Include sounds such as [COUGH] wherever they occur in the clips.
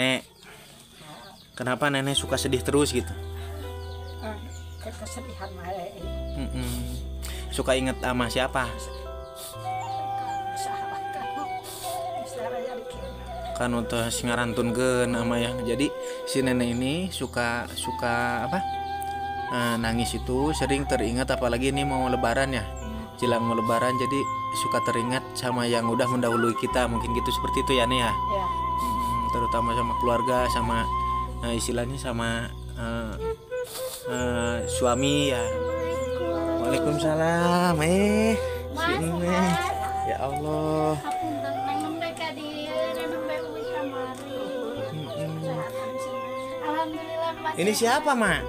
Nek, kenapa nenek suka sedih terus gitu? Ah, kesedihan eh, eh. Suka inget sama siapa? kan untuk ngarantunkeun sama yang. jadi si nenek ini suka suka apa ah, nangis itu sering teringat apalagi ini mau lebaran ya jelang mau lebaran jadi suka teringat sama yang udah mendahului kita mungkin gitu seperti itu ya nih ya. ya terutama sama keluarga sama uh, istilahnya sama uh, uh, suami ya Waalaikumsalam eh sini eh. ya Allah ini siapa mak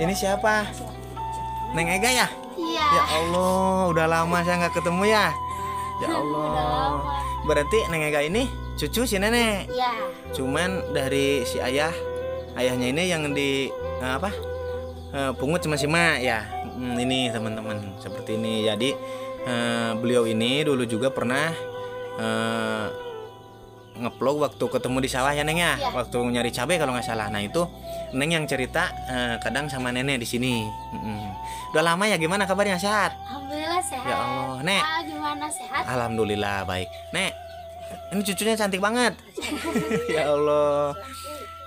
ini siapa Neng Ega ya? Iya. Ya Allah, udah lama saya nggak ketemu ya ya [LAUGHS] Allah berarti Neng Ega ini cucu si nenek ya. cuman dari si ayah ayahnya ini yang di eh, apa eh, pungut sama si Ma ya hmm, ini teman-teman seperti ini jadi eh, beliau ini dulu juga pernah ngeplog waktu ketemu di sawah ya Neng ya, ya. waktu nyari cabai kalau nggak salah. Nah itu Neng yang cerita eh, kadang sama nenek di sini. mm Udah lama ya gimana kabarnya sehat? Alhamdulillah sehat. Ya Allah Nek. Ah, gimana sehat? Alhamdulillah baik. Nek ini cucunya cantik banget. [LAUGHS] ya Allah.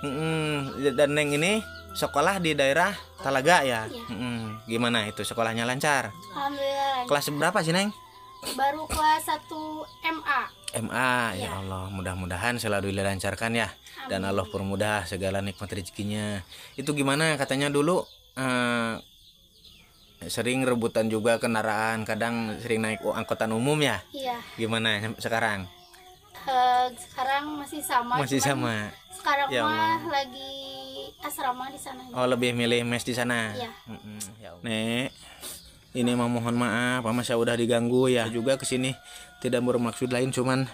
mm Dan Neng ini sekolah di daerah Talaga ya. ya. mm Gimana itu sekolahnya lancar? Alhamdulillah. Kelas berapa sih Neng? baru kelas 1 MA. MA ya, ya Allah, mudah-mudahan selalu dilancarkan ya Amin. dan Allah permudah segala nikmat rezekinya. Itu gimana katanya dulu eh, sering rebutan juga kendaraan, kadang sering naik angkutan umum ya? Iya. Gimana sekarang? Uh, sekarang masih sama. Masih sama. Sekarang ya mah lagi asrama di sana. Oh, lebih milih mes di sana. Iya. Mm -mm, ya Allah. Nek ini mah mohon maaf mama saya udah diganggu ya juga kesini tidak bermaksud lain cuman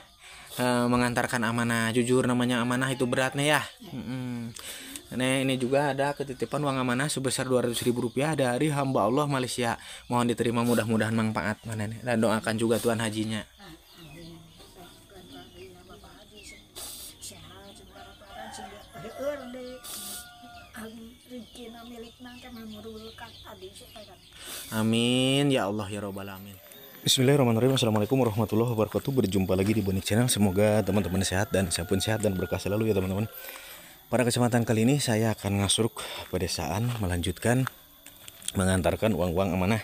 uh, mengantarkan amanah jujur namanya amanah itu beratnya ya hmm. ini juga ada ketitipan uang amanah sebesar 200 ribu rupiah dari hamba Allah Malaysia Mohon diterima mudah-mudahan manfaat mana Dan doakan juga Tuhan hajinya milik nang kan saya Amin ya Allah ya robbal alamin. Bismillahirrahmanirrahim Assalamualaikum warahmatullahi wabarakatuh Berjumpa lagi di Bonik Channel Semoga teman-teman sehat dan saya pun sehat dan berkah selalu ya teman-teman Pada kesempatan kali ini saya akan ngasuruk pedesaan Melanjutkan mengantarkan uang-uang amanah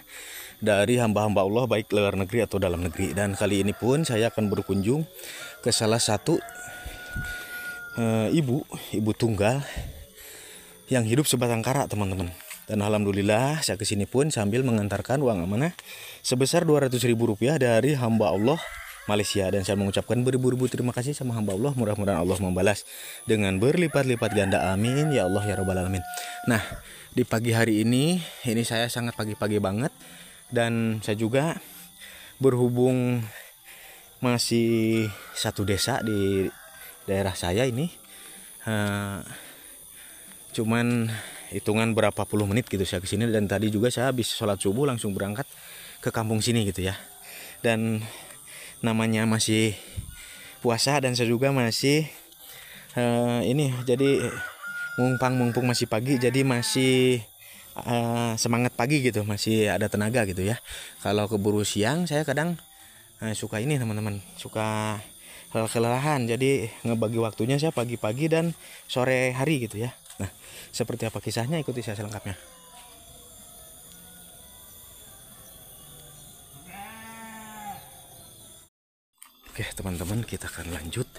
dari hamba-hamba Allah baik luar negeri atau dalam negeri Dan kali ini pun saya akan berkunjung ke salah satu e, ibu, ibu tunggal yang hidup sebatang kara teman-teman dan alhamdulillah saya kesini pun sambil mengantarkan uang amanah sebesar 200 ribu rupiah dari hamba Allah Malaysia dan saya mengucapkan beribu-ribu terima kasih sama hamba Allah mudah-mudahan Allah membalas dengan berlipat-lipat ganda amin ya Allah ya robbal alamin nah di pagi hari ini ini saya sangat pagi-pagi banget dan saya juga berhubung masih satu desa di daerah saya ini uh, cuman hitungan berapa puluh menit gitu saya kesini dan tadi juga saya habis sholat subuh langsung berangkat ke kampung sini gitu ya dan namanya masih puasa dan saya juga masih uh, ini jadi mumpang mumpung masih pagi jadi masih uh, semangat pagi gitu masih ada tenaga gitu ya kalau keburu siang saya kadang uh, suka ini teman-teman suka kelelahan jadi ngebagi waktunya saya pagi-pagi dan sore hari gitu ya seperti apa kisahnya ikuti saya selengkapnya. Oke teman-teman kita akan lanjut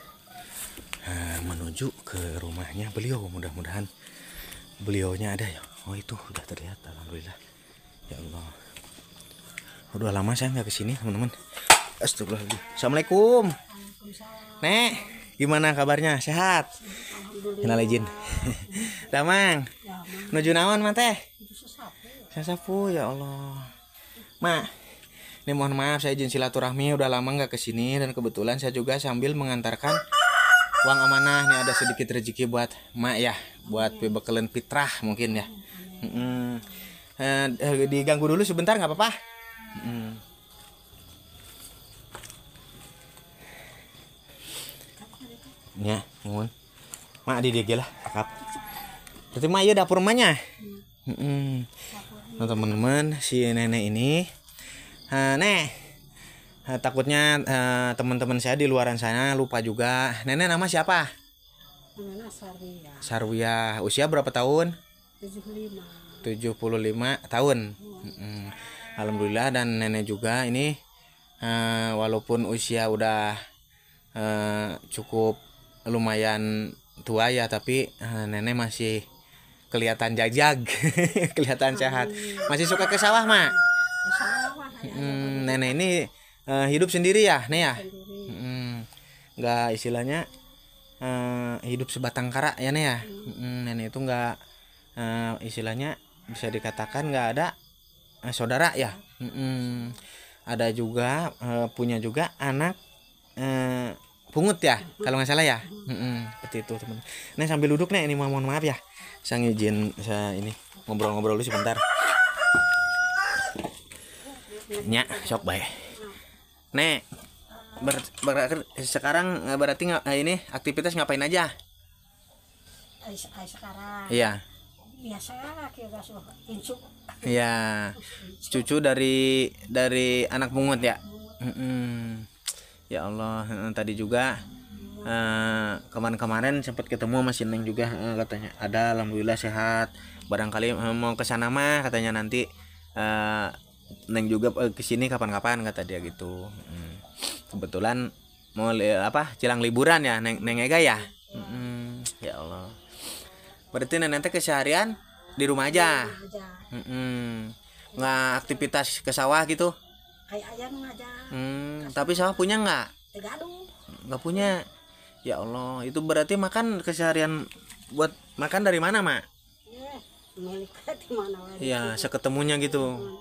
eh, menuju ke rumahnya beliau mudah-mudahan beliaunya ada ya. Oh itu sudah terlihat alhamdulillah. Ya Allah. Udah lama saya nggak kesini teman-teman. Astagfirullahaladzim. Assalamualaikum. Nek, gimana kabarnya? Sehat? Kenal izin. [LAUGHS] Damang. Ya, Nuju naon mah teh? Sasapu ya Allah. Ma. ini mohon maaf saya izin silaturahmi udah lama nggak kesini dan kebetulan saya juga sambil mengantarkan uang amanah nih ada sedikit rezeki buat mak ya buat bebekelen iya. fitrah mungkin ya hmm. Eh, diganggu dulu sebentar nggak apa-apa hmm. Ya, mohon mak di dia lah akap berarti mak ya dapur mahnya iya. nah teman-teman si nenek ini nenek takutnya teman-teman saya di luaran sana lupa juga nenek nama siapa nama Sarwiyah Sarwiyah usia berapa tahun Tujuh puluh lima tahun iya. Alhamdulillah dan nenek juga ini walaupun usia udah cukup lumayan tua ya tapi uh, nenek masih kelihatan jajag [LAUGHS] kelihatan sehat masih suka ke sawah mak ya. hmm, nenek ini uh, hidup sendiri ya nih ya hmm, nggak istilahnya uh, hidup sebatang kara ya nih ya hmm, nenek itu nggak uh, istilahnya bisa dikatakan nggak ada uh, saudara ya hmm, ada juga uh, punya juga anak uh, pungut ya kalau nggak salah ya mm seperti itu teman nah sambil duduk nih ini mohon maaf ya saya ngizin saya ini ngobrol-ngobrol dulu sebentar nyak sok baik nek ber, ber, sekarang eh, berarti eh, ini aktivitas ngapain aja eh, sekarang iya biasa Ya, iya. cucu dari dari anak pungut ya mm ya Allah tadi juga kemarin eh, kemarin-kemarin sempat ketemu sama si Neng juga uh, katanya ada alhamdulillah sehat barangkali uh, mau ke sana mah katanya nanti uh, Neng juga uh, ke sini kapan-kapan kata dia gitu hmm. kebetulan mau li apa jelang liburan ya Neng Neng Ega ya hmm, ya Allah berarti nanti keseharian di rumah aja, iya, di rumah aja. Hmm, nggak aktivitas ke sawah gitu kayak ayam aja hmm, tapi sama punya nggak nggak punya ya Allah itu berarti makan keseharian buat makan dari mana mak ya, ya seketemunya gitu hmm,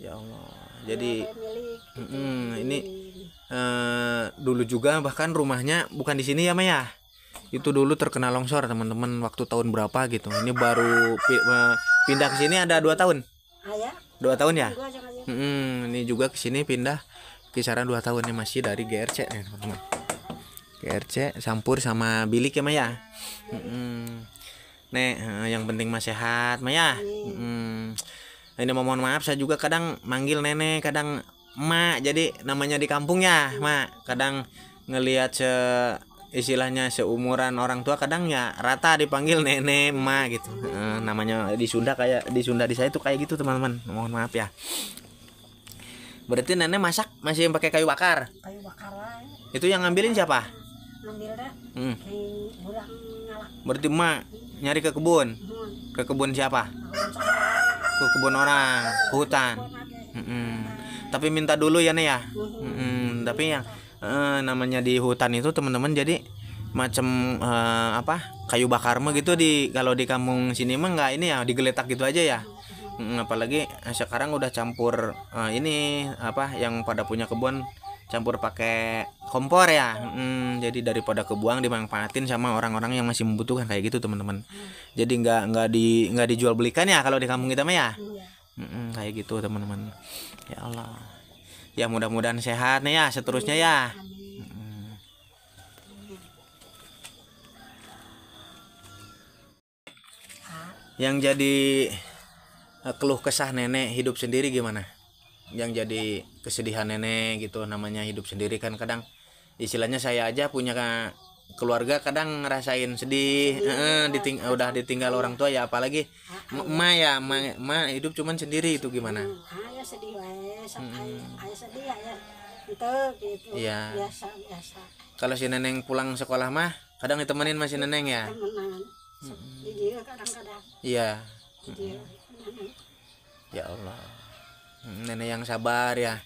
ya Allah jadi ya, ini uh, dulu juga bahkan rumahnya bukan di sini ya Maya itu dulu terkena longsor teman-teman waktu tahun berapa gitu ini baru eh, pindah ke sini ada dua tahun Ayah ya? dua tahun ya hmm, ini juga ke sini pindah kisaran dua tahun ini masih dari GRC nih teman-teman GRC campur sama bilik ya Maya hmm. Nek eh, yang penting masih sehat Maya hmm. ini mohon maaf saya juga kadang manggil nenek kadang Ma, jadi namanya di kampung ya Ma. kadang ngelihat se istilahnya seumuran orang tua kadang ya rata dipanggil nenek ma gitu e, namanya di Sunda kayak di Sunda di saya tuh kayak gitu teman-teman mohon maaf ya berarti nenek masak masih pakai kayu bakar kayu bakar lah itu yang ngambilin siapa ngambilnya hmm. berarti ma nyari ke kebun ke kebun siapa ke kebun orang ke hutan hmm. tapi minta dulu ya nih ya hmm. tapi yang eh, namanya di hutan itu teman-teman jadi macam uh, eh, apa kayu bakar mah gitu di kalau di kampung sini mah nggak ini ya digeletak gitu aja ya mm, apalagi eh, sekarang udah campur uh, ini apa yang pada punya kebun campur pakai kompor ya hmm, jadi daripada kebuang dimanfaatin sama orang-orang yang masih membutuhkan kayak gitu teman-teman jadi nggak nggak di nggak dijual belikan ya kalau di kampung kita mah ya hmm, kayak gitu teman-teman ya Allah ya mudah-mudahan sehat nih ya seterusnya ya yang jadi eh, keluh kesah nenek hidup sendiri gimana yang jadi kesedihan nenek gitu namanya hidup sendiri kan kadang istilahnya saya aja punya keluarga kadang ngerasain sedih, sedih eh, diting ya. udah ditinggal orang tua ya apalagi emak ya emak hidup cuman sendiri itu gimana ah, ya sedih wae ayah hmm. ayah sedih ayah itu gitu ya. biasa biasa kalau si neneng pulang sekolah mah kadang ditemenin masih si iya, neneng ya temenan hmm. di dia kadang-kadang iya -kadang. Ya. Allah mm, nenek yang sabar ya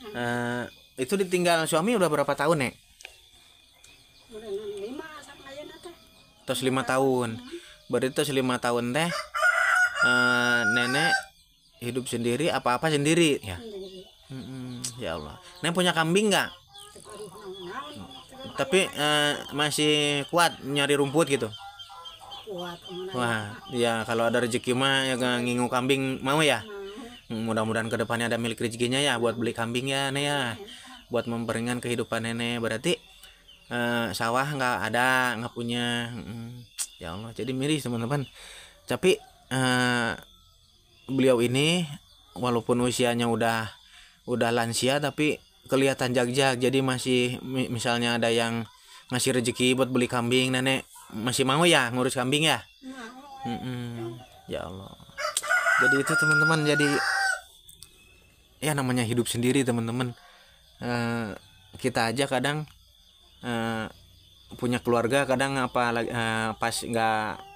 hmm. uh, itu ditinggal suami udah berapa tahun nek udah lima sama ayah nata terus lima tahun iya. berarti terus lima tahun teh uh, nenek hidup sendiri apa-apa sendiri ya hmm, ya Allah Neng punya kambing nggak tapi eh, masih kuat nyari rumput gitu wah ya kalau ada rezeki mah ya ngingu kambing mau ya mm, mudah-mudahan kedepannya ada milik rezekinya ya buat beli kambing ya nih ya buat memperingan kehidupan nenek berarti eh, sawah nggak ada nggak punya mm, ya Allah jadi miris teman-teman tapi eh, beliau ini walaupun usianya udah udah lansia tapi kelihatan jag-jag jadi masih misalnya ada yang ngasih rezeki buat beli kambing nenek masih mau ya ngurus kambing ya Mm -mm. ya Allah jadi itu teman-teman jadi ya namanya hidup sendiri teman-teman uh, kita aja kadang uh, punya keluarga kadang apa uh, pas nggak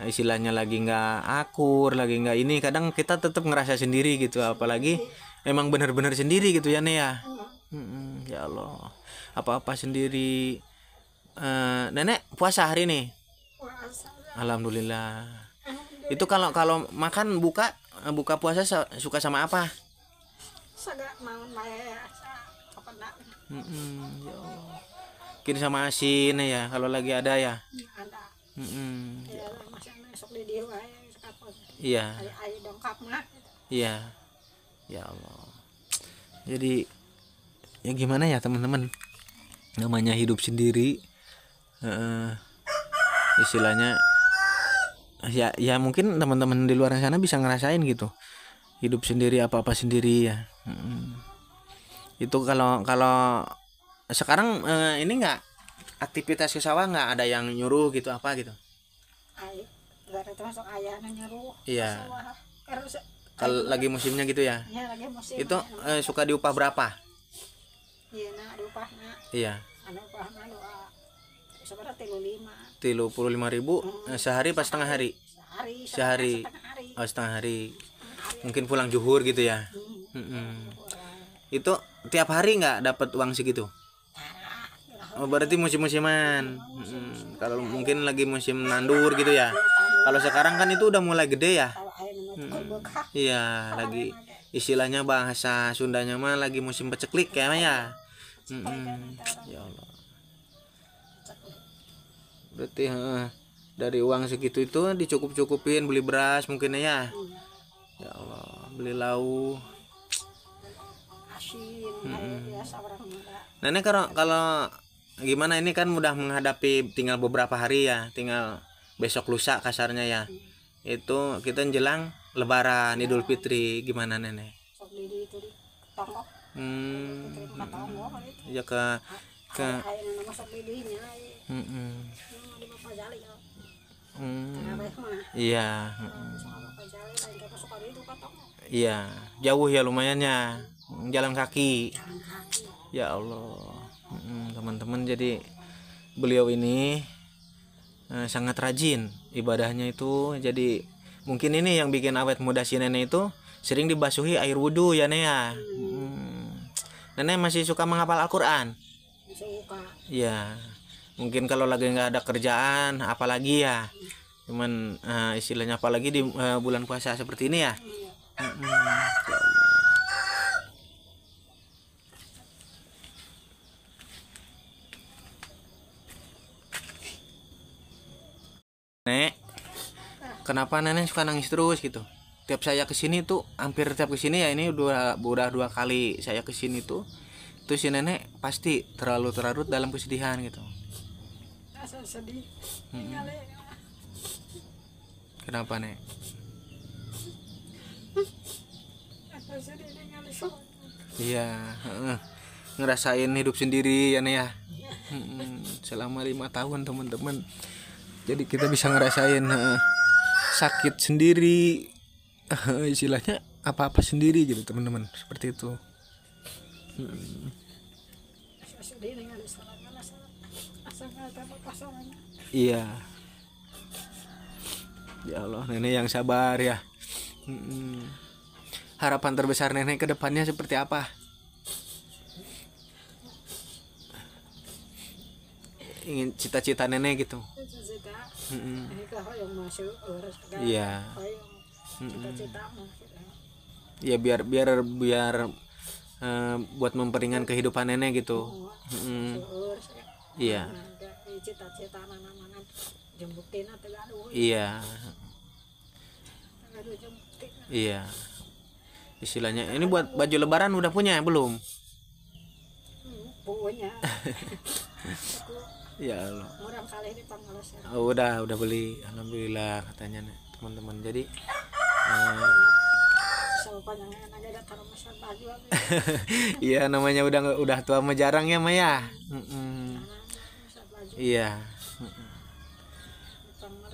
Nah, istilahnya lagi nggak akur lagi nggak ini kadang kita tetap ngerasa sendiri gitu apalagi emang benar-benar sendiri gitu ya nih ya hmm, ya Allah apa-apa sendiri uh, nenek puasa hari ini Alhamdulillah. Alhamdulillah itu kalau kalau makan buka eh, buka puasa suka sama apa Hmm, ya Allah. Kini sama asin ya kalau lagi ada ya. ya ada. Ya, ya, iya. Iya. Ya Allah. Jadi ya gimana ya teman-teman? Namanya hidup sendiri. Uh, istilahnya ya ya mungkin teman-teman di luar sana bisa ngerasain gitu. Hidup sendiri apa-apa sendiri ya. Mm Itu kalau kalau sekarang uh, ini enggak aktivitas ke sawah nggak ada yang nyuruh gitu apa gitu nggak ada termasuk ayahnya nyuruh iya kalau lagi musimnya gitu ya, ya lagi musim, itu eh, suka diupah berapa iya nak diupahnya iya anu upahnya dua sebenarnya tilu lima tilu puluh lima ribu hmm. Eh, sehari pas setengah hari sehari sehari, hari, oh setengah hari mungkin pulang juhur gitu ya hmm. Hmm. itu tiap hari nggak dapat uang segitu Oh, berarti musim-musiman. Hmm, kalau mungkin lagi musim nandur gitu ya. Kalau sekarang kan itu udah mulai gede ya. Hmm, iya, lagi istilahnya bahasa Sundanya mah lagi musim peceklik kayaknya ya. Hmm, ya Allah. Berarti eh, dari uang segitu itu dicukup-cukupin beli beras mungkin ya. Ya Allah, beli lauk. Hmm. Nenek kalau kalau gimana ini kan mudah menghadapi tinggal beberapa hari ya tinggal besok lusa kasarnya ya itu kita jelang lebaran Idul Fitri gimana nenek hmm, hmm. Kan ya ke ke ya. Ya. Hmm. Ya, iya iya jauh ya lumayannya jalan kaki ya Allah teman-teman jadi beliau ini eh, sangat rajin ibadahnya itu jadi mungkin ini yang bikin awet muda si nenek itu sering dibasuhi air wudhu ya nek ya hmm. nenek masih suka menghafal Al-Quran suka ya mungkin kalau lagi nggak ada kerjaan apalagi ya cuman eh, istilahnya apalagi di eh, bulan puasa seperti ini ya hmm, kenapa nenek suka nangis terus gitu tiap saya kesini tuh hampir tiap kesini ya ini udah udah dua kali saya kesini tuh tuh si nenek pasti terlalu terlarut dalam kesedihan gitu sedih hmm. kenapa nek iya ngerasain hidup sendiri ya nih ya iya. selama lima tahun teman-teman jadi kita bisa ngerasain sakit sendiri [LAUGHS] istilahnya apa-apa sendiri gitu teman-teman seperti itu hmm. iya ya Allah nenek yang sabar ya hmm. harapan terbesar nenek kedepannya seperti apa ingin cita-cita nenek gitu mm ini yang masuk oh, iya ya biar biar biar uh, buat memperingan kehidupan nenek gitu oh, iya iya iya istilahnya ini buat baju lebaran udah punya ya, belum hmm, punya [LAUGHS] ya Allah kali ini ya. oh, udah udah beli alhamdulillah katanya teman-teman jadi uh, [LAUGHS] Iya namanya udah udah tua mah jarang ya Maya. Iya.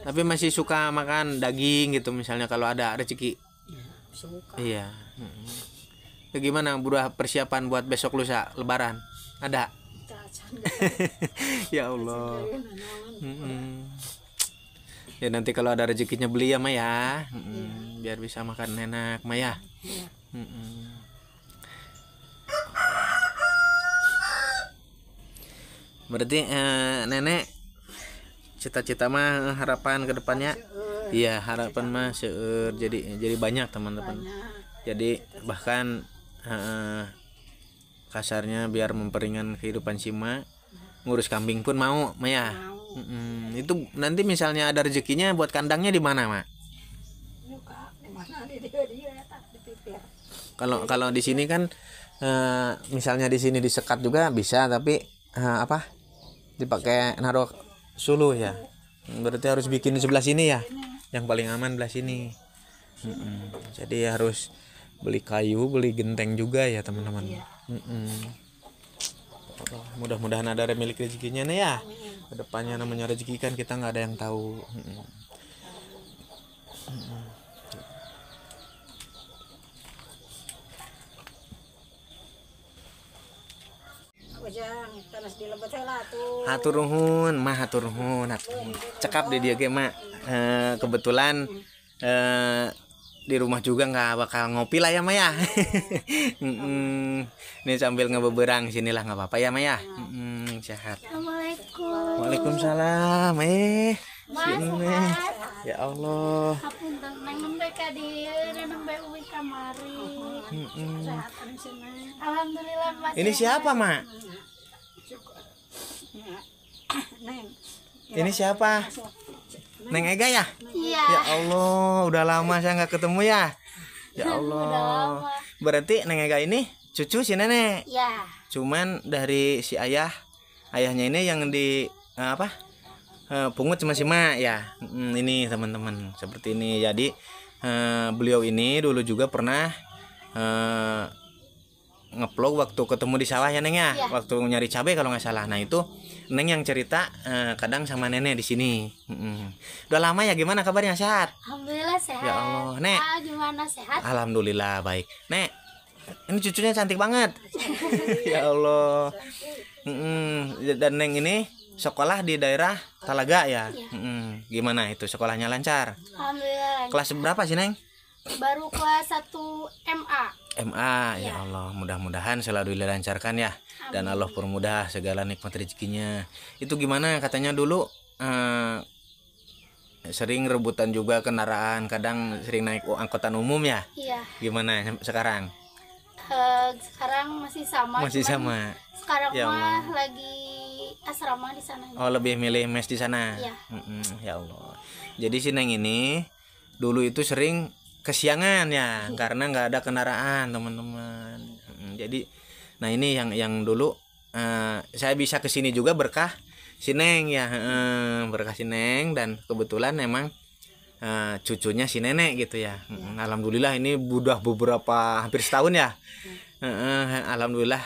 Tapi masih suka makan daging gitu misalnya kalau ada rezeki. Iya. iya. bagaimana buruh persiapan buat besok lusa lebaran? Ada? [LAUGHS] ya Allah hmm. ya nanti kalau ada rezekinya beli ya Maya hmm. biar bisa makan enak Maya hmm. berarti eh, nenek cita-cita mah harapan ke depannya? iya harapan mah seur jadi jadi banyak teman-teman jadi bahkan eh, kasarnya biar memperingan kehidupan Sima ngurus kambing pun mau Maya mau. Mm itu nanti misalnya ada rezekinya buat kandangnya di mana Mak kalau kalau di sini kan uh, misalnya di sini disekat juga bisa tapi uh, apa dipakai naruh suluh ya berarti harus bikin sebelah sini ya yang paling aman belah sini mm jadi harus beli kayu beli genteng juga ya teman-teman iya mm -mm. mudah-mudahan ada milik rezekinya nih ya kedepannya namanya rezeki kan kita nggak ada yang tahu mm -mm. Mm -mm. Haturuhun, mah haturuhun. cekap deh dia ge mak eh, kebetulan e, di rumah juga nggak bakal ngopi lah ya Maya iya. [LAUGHS] ini sambil ngebeberang sinilah nggak apa-apa ya Maya iya. sehat Assalamualaikum Waalaikumsalam eh Mas, ya Allah kan Alhamdulillah ini siapa Mak ini siapa Neng Ega ya? Iya. Ya Allah, udah lama saya nggak ketemu ya. Ya [LAUGHS] Allah. Berarti Neng Ega ini cucu si nenek. Iya. Cuman dari si ayah, ayahnya ini yang di eh, apa? Eh, pungut cuma si Ma ya. Hmm, ini teman-teman seperti ini. Jadi eh, beliau ini dulu juga pernah ngeplog waktu ketemu di sawah ya neng ya, ya. waktu nyari cabai kalau nggak salah nah itu neng yang cerita eh, kadang sama nenek di sini hmm. udah lama ya gimana kabarnya sehat alhamdulillah sehat ya allah nek ah, gimana sehat alhamdulillah baik nek ini cucunya cantik banget [LAUGHS] ya allah hmm. dan neng ini sekolah di daerah Talaga ya, ya. Hmm. gimana itu sekolahnya lancar alhamdulillah lancar. kelas berapa sih neng baru kelas 1 MA. MA ya, ya Allah, mudah-mudahan selalu dilancarkan ya Amin. dan Allah permudah segala nikmat rezekinya. Itu gimana katanya dulu eh, sering rebutan juga kendaraan, kadang sering naik angkutan umum ya? Iya. Gimana sekarang? Uh, sekarang masih sama. Masih sama. Sekarang ya mah lagi asrama di sana. Oh, lebih milih mes di sana. Iya. Mm -mm, ya Allah. Jadi si Neng ini dulu itu sering kesiangan ya iya. karena nggak ada kendaraan teman-teman mm, jadi nah ini yang yang dulu uh, saya bisa kesini juga berkah sineng ya uh, berkah sineng dan kebetulan emang uh, eh, cucunya si nenek gitu ya uh, alhamdulillah ini udah beberapa hampir setahun ya uh, uh, alhamdulillah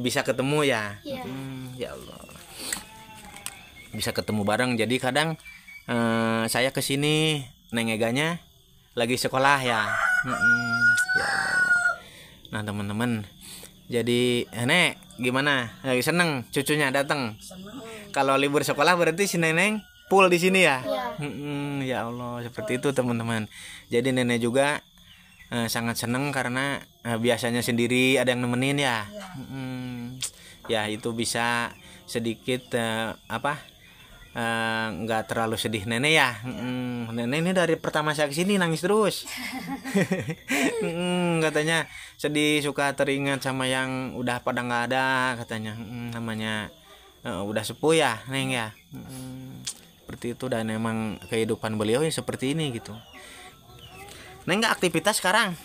bisa ketemu ya yeah. Mm, ya Allah bisa ketemu bareng jadi kadang uh, saya kesini neng eganya lagi sekolah ya, ya nah teman-teman jadi nenek gimana lagi seneng cucunya datang kalau libur sekolah berarti si neneng pul di sini ya iya. ya, Allah seperti itu teman-teman jadi nenek juga eh, sangat seneng karena eh, biasanya sendiri ada yang nemenin ya ya, ya itu bisa sedikit eh, apa Eh, nggak uh, terlalu sedih nenek ya mm, nenek ini dari pertama saya kesini nangis terus [LAUGHS] mm, katanya sedih suka teringat sama yang udah pada nggak ada katanya mm, namanya uh, udah sepuh ya neng ya mm, seperti itu dan emang kehidupan beliau ya seperti ini gitu neng nggak aktivitas sekarang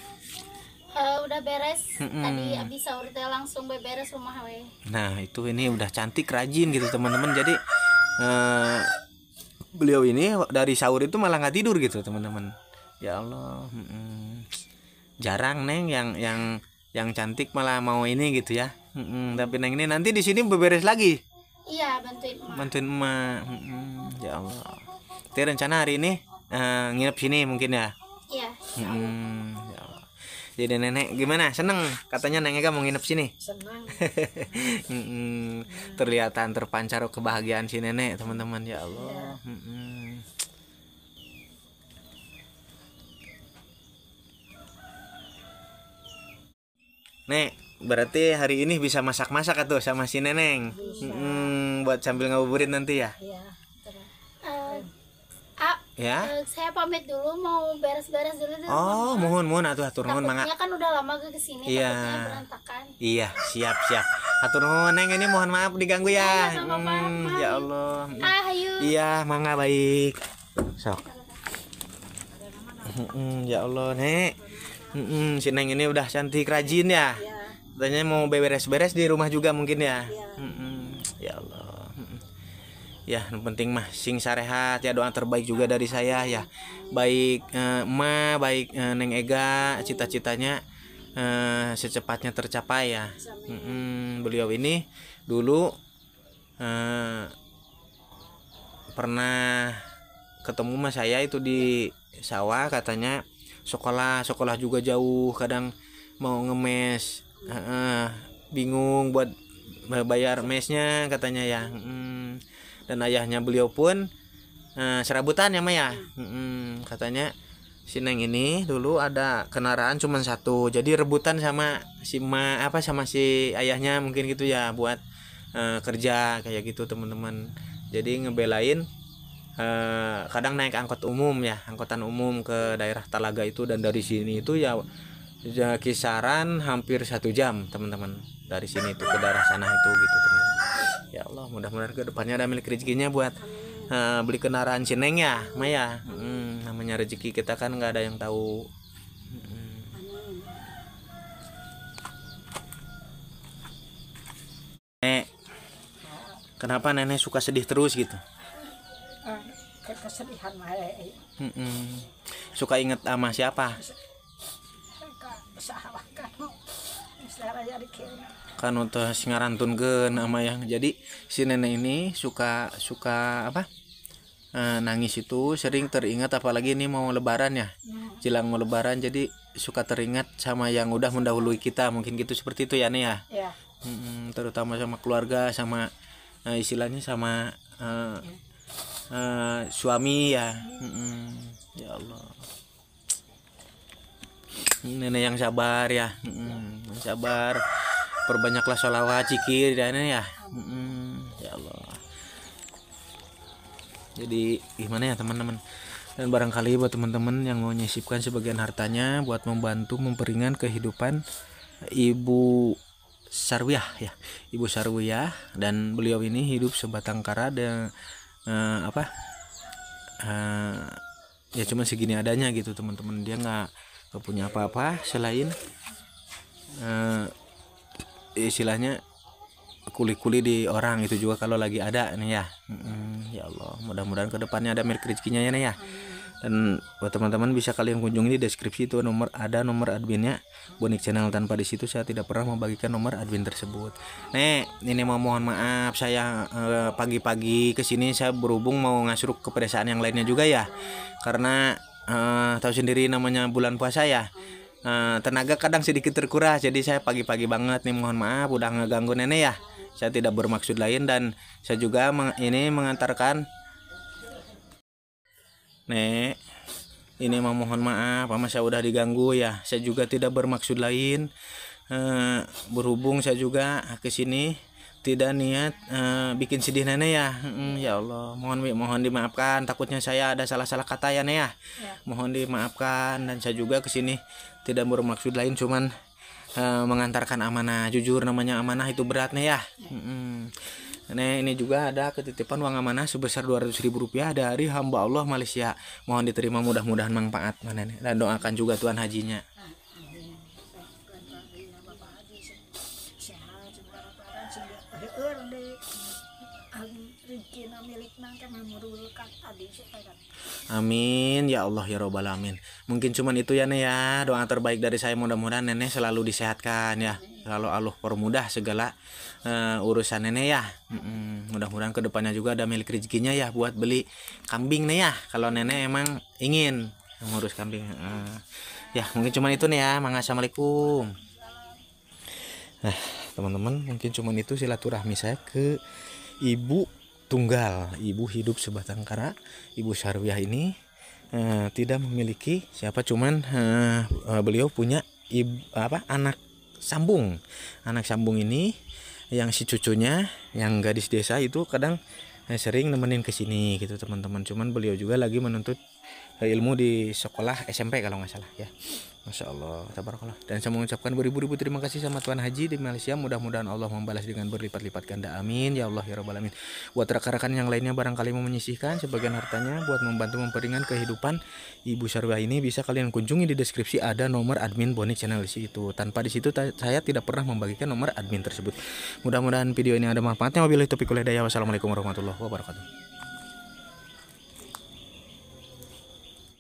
uh, udah beres mm hmm tadi abis sahur teh langsung beberes rumah we nah itu ini udah cantik rajin gitu teman-teman jadi Eh, beliau ini dari sahur itu malah nggak tidur gitu teman-teman ya Allah mm, jarang neng yang yang yang cantik malah mau ini gitu ya mm, tapi neng ini nanti di sini beberes lagi iya bantuin emak bantuin emak mm, ya Allah kita rencana hari ini uh, nginep sini mungkin ya iya jadi nenek gimana? Seneng? Katanya Neng Ega mau nginep sini. Seneng. [LAUGHS] mm Terlihatan terpancar kebahagiaan si nenek teman-teman ya Allah. Ya. Mm Nek, berarti hari ini bisa masak-masak atau sama si Neneng. Bisa. Hmm, buat sambil ngabuburit nanti ya. Iya ya uh, saya pamit dulu mau beres-beres dulu oh mohon mohon atuh atur mohon mangga kan udah lama ke kesini iya berantakan iya siap siap atur mohon neng ini mohon maaf diganggu ya, ya hmm, ya Allah ah, ayo. iya mangga baik sok hmm, ya Allah nek hmm, si neng ini udah cantik rajin ya, ya. mau beres-beres di rumah juga mungkin ya, ya. Hmm, ya yang penting mah sing sarehat ya doa terbaik juga dari saya ya baik eh, emak baik eh, neng Ega cita-citanya eh, secepatnya tercapai ya mm beliau ini dulu eh, pernah ketemu sama saya itu di sawah katanya sekolah sekolah juga jauh kadang mau ngemes eh, eh bingung buat bayar mesnya katanya ya mm, dan ayahnya beliau pun uh, serabutan ya Maya hmm. katanya si Neng ini dulu ada kenaraan cuma satu jadi rebutan sama si ma apa sama si ayahnya mungkin gitu ya buat uh, kerja kayak gitu teman-teman jadi ngebelain uh, kadang naik angkot umum ya angkutan umum ke daerah Talaga itu dan dari sini itu ya, ya kisaran hampir satu jam teman-teman dari sini itu ke daerah sana itu gitu teman teman ya Allah mudah-mudahan ke depannya ada milik rezekinya buat uh, beli kendaraan cineng ya Maya hmm, namanya rezeki kita kan nggak ada yang tahu hmm. Nek, kenapa nenek suka sedih terus gitu? Ah, kesedihan Maya. Hmm, suka inget sama siapa kamu, kan untuk singaran ke nama yang jadi si nenek ini suka suka apa e, nangis itu sering teringat apalagi ini mau lebaran ya jelang mau lebaran jadi suka teringat sama yang udah mendahului kita mungkin gitu seperti itu ya nih ya, ya. terutama sama keluarga sama e, istilahnya sama e, e, suami ya mm, ya Allah nenek yang sabar ya mm, sabar perbanyaklah sholawat zikir dan ya hmm, ya Allah jadi gimana ya teman-teman dan barangkali buat teman-teman yang mau nyisipkan sebagian hartanya buat membantu memperingan kehidupan ibu Sarwiyah ya ibu Sarwiyah dan beliau ini hidup sebatang kara dan eh, apa eh, ya cuma segini adanya gitu teman-teman dia nggak punya apa-apa selain eh, istilahnya kuli-kuli di orang itu juga kalau lagi ada nih ya hmm, ya Allah mudah-mudahan kedepannya ada milik rezekinya ya nih ya dan buat teman-teman bisa kalian kunjungi di deskripsi itu nomor ada nomor adminnya bonik channel tanpa di situ saya tidak pernah membagikan nomor admin tersebut nek ini mau mohon maaf saya eh, pagi-pagi eh, kesini saya berhubung mau ngasur ke pedesaan yang lainnya juga ya karena eh, tahu sendiri namanya bulan puasa ya Eh, tenaga kadang sedikit terkuras jadi saya pagi-pagi banget nih mohon maaf udah ngeganggu nenek ya saya tidak bermaksud lain dan saya juga meng ini mengantarkan nek ini mau mohon maaf sama saya udah diganggu ya saya juga tidak bermaksud lain uh, berhubung saya juga ke sini tidak niat uh, bikin sedih nenek ya mm, ya Allah mohon mohon dimaafkan takutnya saya ada salah-salah kata ya nenek ya. ya mohon dimaafkan dan saya juga kesini tidak bermaksud lain cuman uh, mengantarkan amanah jujur namanya amanah itu berat nih ya, ya. Mm, ini juga ada ketitipan uang amanah sebesar dua ratus ribu rupiah dari hamba Allah Malaysia. Mohon diterima mudah-mudahan manfaat nenek dan doakan juga Tuhan hajinya. Amin ya Allah ya robbal alamin. Mungkin cuman itu ya nih ya. Doa terbaik dari saya mudah-mudahan Nenek selalu disehatkan ya. Selalu Allah permudah segala uh, urusan Nenek ya. mm Mudah-mudahan kedepannya juga ada milik rezekinya ya buat beli kambing nih ya. Kalau Nenek emang ingin mengurus kambing. Uh, ya mungkin cuman itu nih ya. Mangga assalamualaikum. Nah teman-teman mungkin cuman itu silaturahmi saya ke ibu tunggal ibu hidup sebatang kara ibu Syarwiah ini uh, tidak memiliki siapa cuman uh, uh, beliau punya ibu, apa anak sambung anak sambung ini yang si cucunya yang gadis desa itu kadang uh, sering nemenin ke sini gitu teman-teman cuman beliau juga lagi menuntut ilmu di sekolah SMP kalau nggak salah ya Masya Allah, tabarakallah. Dan saya mengucapkan beribu-ribu terima kasih sama Tuan Haji di Malaysia. Mudah-mudahan Allah membalas dengan berlipat-lipat ganda. Amin. Ya Allah, ya Rabbal Alamin. Buat rekan-rekan yang lainnya barangkali mau menyisihkan sebagian hartanya buat membantu memperingan kehidupan Ibu Syarwah ini bisa kalian kunjungi di deskripsi ada nomor admin Boni channel di situ. Tanpa di situ saya tidak pernah membagikan nomor admin tersebut. Mudah-mudahan video ini ada manfaatnya. Wabillahi taufiq Wassalamualaikum warahmatullahi wabarakatuh.